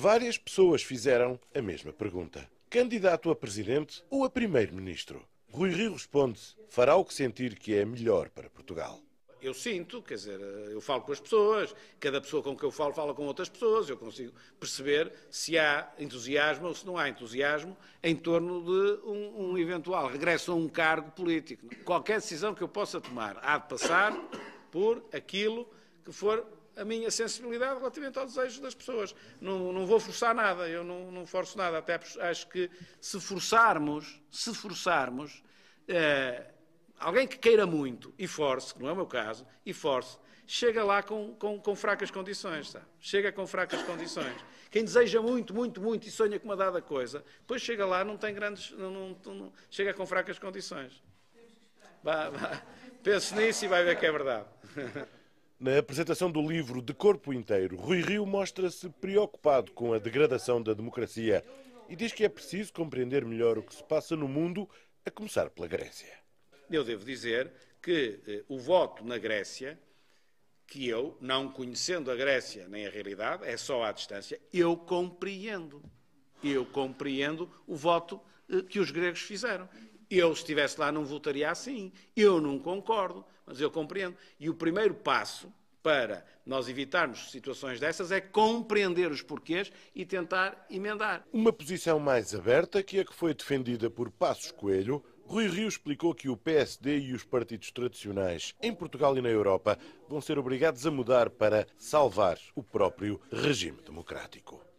Várias pessoas fizeram a mesma pergunta. Candidato a presidente ou a primeiro-ministro? Rui Rio responde: fará o que sentir que é melhor para Portugal. Eu sinto, quer dizer, eu falo com as pessoas, cada pessoa com que eu falo fala com outras pessoas, eu consigo perceber se há entusiasmo ou se não há entusiasmo em torno de um, um eventual regresso a um cargo político. Qualquer decisão que eu possa tomar há de passar por aquilo que for a minha sensibilidade relativamente aos desejos das pessoas. Não, não vou forçar nada, eu não, não, forço nada. Até acho que se forçarmos, se forçarmos, eh, alguém que queira muito e force, que não é o meu caso, e force, chega lá com, com, com fracas condições, sabe? Chega com fracas condições. Quem deseja muito, muito, muito e sonha com uma dada coisa, depois chega lá não tem grandes, não, não chega com fracas condições. Vá, vá. Pense nisso e vai ver que é verdade. Na apresentação do livro De Corpo Inteiro, Rui Rio mostra-se preocupado com a degradação da democracia e diz que é preciso compreender melhor o que se passa no mundo, a começar pela Grécia. Eu devo dizer que eh, o voto na Grécia, que eu, não conhecendo a Grécia nem a realidade, é só à distância, eu compreendo. Eu compreendo o voto eh, que os gregos fizeram. Eu estivesse lá, não votaria assim. Eu não concordo, mas eu compreendo. E o primeiro passo para nós evitarmos situações dessas é compreender os porquês e tentar emendar. Uma posição mais aberta que a é que foi defendida por Passos Coelho, Rui Rio explicou que o PSD e os partidos tradicionais em Portugal e na Europa vão ser obrigados a mudar para salvar o próprio regime democrático.